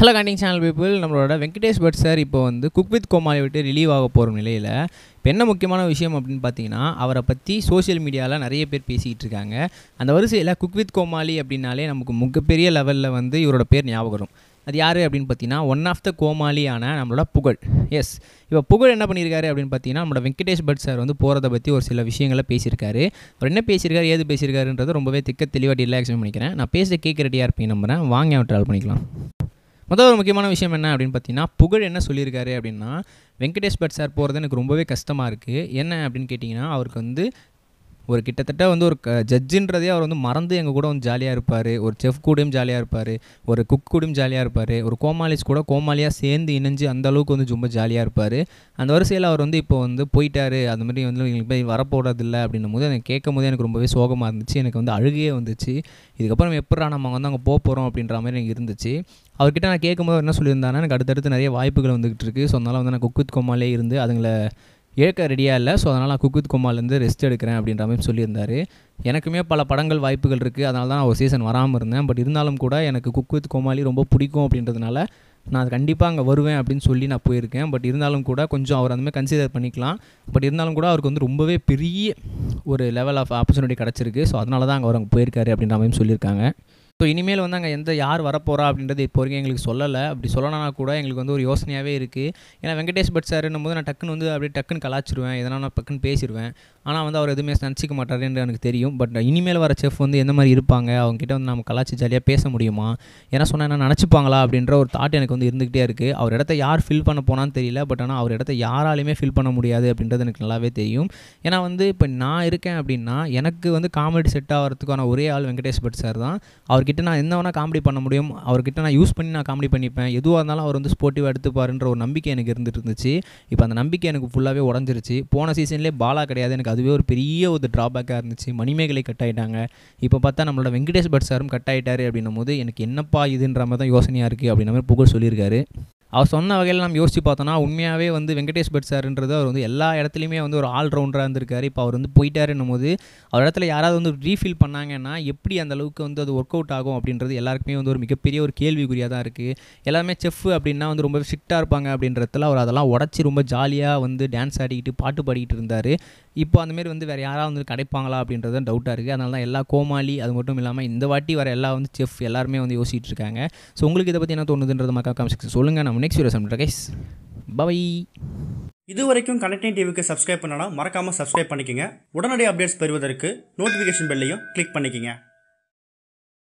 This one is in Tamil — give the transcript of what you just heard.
ஹலோ கண்டிங் சேனல் பீப்புள் நம்மளோட வெங்கடேஷ் பட் சார் இப்போ வந்து குக் வித் கோமாளி விட்டு ரிலீவ் ஆக போகிற நிலையில் இப்போ என்ன முக்கியமான விஷயம் அப்படின்னு பார்த்தீங்கன்னா அவரை பற்றி சோஷியல் மீடியாவில் நிறைய பேர் பேசிக்கிட்டு இருக்காங்க அந்த வரிசையில் குக் வித் கோமாளி அப்படின்னாலே நமக்கு மிகப்பெரிய லெவலில் வந்து இவரோட பேர் ஞாபகம் வரும் அது யார் அப்படின்னு பார்த்தீங்கன்னா ஒன் ஆஃப் த கோமாளியான நம்மளோட புகழ் எஸ் இப்போ புகழ் என்ன பண்ணியிருக்காரு அப்படின்னு பார்த்தீங்கன்னா நம்மளோட வெங்கடேஷ் பட் சார் வந்து போகிறத பற்றி ஒரு சில விஷயங்களை பேசியிருக்காரு அவர் என்ன பேசியிருக்காரு ஏது பேசியிருக்காருன்றது ரொம்பவே திக்க தெளிவாக ரிலாக்ஸ் பண்ணிக்கிறேன் நான் பேச கேட்க ரெடியாக இருப்பீங்க நம்புறேன் வாங்க அவன் ட்ராவல் பண்ணிக்கலாம் மொதல் ஒரு முக்கியமான விஷயம் என்ன அப்படின்னு பார்த்தீங்கன்னா புகழ் என்ன சொல்லியிருக்காரு அப்படின்னா வெங்கடேஷ் பட் சார் போகிறது எனக்கு ரொம்பவே கஷ்டமாக இருக்குது என்ன அப்படின்னு கேட்டிங்கன்னா அவருக்கு வந்து ஒரு கிட்டத்தட்ட வந்து ஒரு ஜட்ஜின்றதே அவர் வந்து மறந்து எங்கள் கூட வந்து ஜாலியாக இருப்பார் ஒரு செஃப் கூடயும் ஜாலியாக இருப்பார் ஒரு குக் கூடயும் ஜாலியாக இருப்பார் ஒரு கோமாலிஸ் கூட கோமாலியாக சேர்ந்து இணைஞ்சு அந்த அளவுக்கு வந்து ரொம்ப ஜாலியாக இருப்பார் அந்த வரிசையில் அவர் வந்து இப்போ வந்து போயிட்டார் அந்த மாதிரி வந்து எங்களுக்கு போய் வரப்போகிறதில்ல அப்படின்னும் போது எனக்கு கேட்கும் போது எனக்கு ரொம்பவே சோகமாக இருந்துச்சு எனக்கு வந்து அழுகையே வந்துச்சு இதுக்கப்புறம் எப்படா நம்ம வந்து அங்கே போக போகிறோம் அப்படின்ற மாதிரி எனக்கு இருந்துச்சு அவர்கிட்ட நான் கேட்கும்போது என்ன சொல்லியிருந்தாங்கன்னா எனக்கு அடுத்தடுத்து நிறைய வாய்ப்புகள் வந்துகிட்டு இருக்குது ஸோ அதனால் வந்து நான் குக் வித் கோமாலே இருந்து அதுங்களை இழக்க ரெடியாக இல்லை ஸோ அதனால் நான் குக்குத் குமார்லேருந்து ரெஸ்ட் எடுக்கிறேன் அப்படின்ற மாதிரி சொல்லியிருந்தார் எனக்குமே பல படங்கள் வாய்ப்புகள் இருக்குது அதனால தான் நான் ஒரு சீசன் வராமல் இருந்தேன் பட் இருந்தாலும் கூட எனக்கு குக்குத் கோமாளி ரொம்ப பிடிக்கும் அப்படின்றதுனால நான் கண்டிப்பாக அங்கே வருவேன் அப்படின்னு சொல்லி நான் போயிருக்கேன் பட் இருந்தாலும் கூட கொஞ்சம் அவர் அந்தமாதிரி கன்சிடர் பண்ணிக்கலாம் பட் இருந்தாலும் கூட அவருக்கு வந்து ரொம்பவே பெரிய ஒரு லெவல் ஆஃப் ஆப்பர்ச்சுனிட்டி கிடச்சிருக்கு ஸோ அதனால தான் அங்கே அவர் அங்கே போயிருக்காரு அப்படின்ற மாதிரி சொல்லியிருக்காங்க ஸோ இனிமேல் வந்து அங்கே எந்த யார் வரப்போகிறா அப்படின்றது இப்போ வரைக்கும் எங்களுக்கு சொல்லலை அப்படி சொல்லணும்னா கூட எங்களுக்கு வந்து ஒரு யோசனையாகவே இருக்குது ஏன்னா வெங்கடேஷ் பட் சார்ன்னும் போது நான் டக்குன்னு வந்து அப்படியே டக்குன்னு கலாச்சிருவேன் எதனால் நான் டக்குன்னு பேசிடுவேன் ஆனால் வந்து அவர் எதுவுமே நினச்சிக்க மாட்டாருன்னு எனக்கு தெரியும் பட் இனிமேல் வர செஃப் வந்து எந்த மாதிரி இருப்பாங்க அவங்ககிட்ட வந்து நம்ம கலாச்சி ஜாலியாக பேச முடியுமா ஏன்னா சொன்னால் என்ன நினச்சிப்பாங்களா அப்படின்ற ஒரு தாட் எனக்கு வந்து இருந்துகிட்டே இருக்குது அவர் இடத்த யார் ஃபில் பண்ண போனான்னு தெரியல பட் ஆனால் அவர் இடத்த யாராலையுமே ஃபில் பண்ண முடியாது அப்படின்றது எனக்கு நல்லாவே தெரியும் ஏன்னா வந்து இப்போ நான் இருக்கேன் அப்படின்னா எனக்கு வந்து காமெடி செட் ஆகிறதுக்கான ஒரே ஆள் வெங்கடேஷ் பட் சார் தான் அவர் அவர்கிட்ட நான் என்ன வேணால் காமெடி பண்ண முடியும் அவர்கிட்ட நான் யூஸ் பண்ணி நான் காமெடி பண்ணிப்பேன் எதுவாக இருந்தாலும் அவர் வந்து ஸ்போர்ட்டிவாக எடுத்துப்பாருன்ற ஒரு நம்பிக்கை எனக்கு இருந்துட்டு இருந்துச்சு இப்போ அந்த நம்பிக்கை எனக்கு ஃபுல்லாகவே உடஞ்சிருச்சு போன சீசன்லேயே பாலா கிடையாது எனக்கு அதுவே ஒரு பெரிய ஒரு ட்ராபேக்காக இருந்துச்சு மணிமேகலை கட் ஆகிட்டாங்க இப்போ பார்த்தா நம்மளோட வெங்கடேஷ் பட் சாரும் கட் ஆகிட்டாரு அப்படின்னும் போது எனக்கு என்னப்பா இதுன்ற மாதிரி தான் யோசனையாக இருக்குது அப்படின்ற மாதிரி புகழ் சொல்லியிருக்காரு அவர் சொன்ன வகையில் நம்ம யோசித்து பார்த்தோன்னா உண்மையாகவே வந்து வெங்கடேஷ் பட் சார்ன்றது அவர் வந்து எல்லா இடத்துலையுமே வந்து ஒரு ஆல்ரவுண்டராக இருந்திருக்காரு இப்போ அவர் வந்து போயிட்டாருன்னும் போது அவர் இடத்துல யாராவது வந்து ரீஃபில் பண்ணாங்கன்னா எப்படி அந்த அளவுக்கு வந்து அது ஒர்க் அவுட் ஆகும் அப்படின்றது எல்லாருக்குமே வந்து ஒரு மிகப்பெரிய ஒரு கேள்விக்குறியாக தான் இருக்குது எல்லாருமே செஃப் அப்படின்னா வந்து ரொம்ப ஸ்ட்ரிக்டாக இருப்பாங்க அப்படின்றதுல அவர் அதெல்லாம் உடச்சி ரொம்ப ஜாலியாக வந்து டான்ஸ் ஆடிக்கிட்டு பாட்டு பாடிக்கிட்டு இருந்தார் இப்போ அந்தமாரி வந்து வேறு யாராவது வந்து கிடைப்பாங்களா அப்படின்றது தான் டவுட்டாக இருக்குது அதனால தான் எல்லா கோமாளி அது மட்டும் இல்லாமல் இந்த வாட்டி வர எல்லா வந்து செஃப் எல்லாருமே வந்து யோசிச்சுட்டு இருக்காங்க ஸோ உங்களுக்கு இதை பற்றி என்ன தோணுதுன்றது மக்கா காமிச்சு சொல்லுங்கள் நம்ம நெக்ஸ்ட் வீடியோ சொல்லிட்டு கைஸ் பை இது வரைக்கும் கனெக்டிங் டிவிக்கு சப்ஸ்கிரைப் பண்ணனா மறக்காமல் சப்ஸ்கிரைப் பண்ணிக்கோங்க உடனடி அப்டேட்ஸ் பெறுவதற்கு நோட்டிஃபிகேஷன் பெல்லையும் கிளிக் பண்ணிக்கோங்க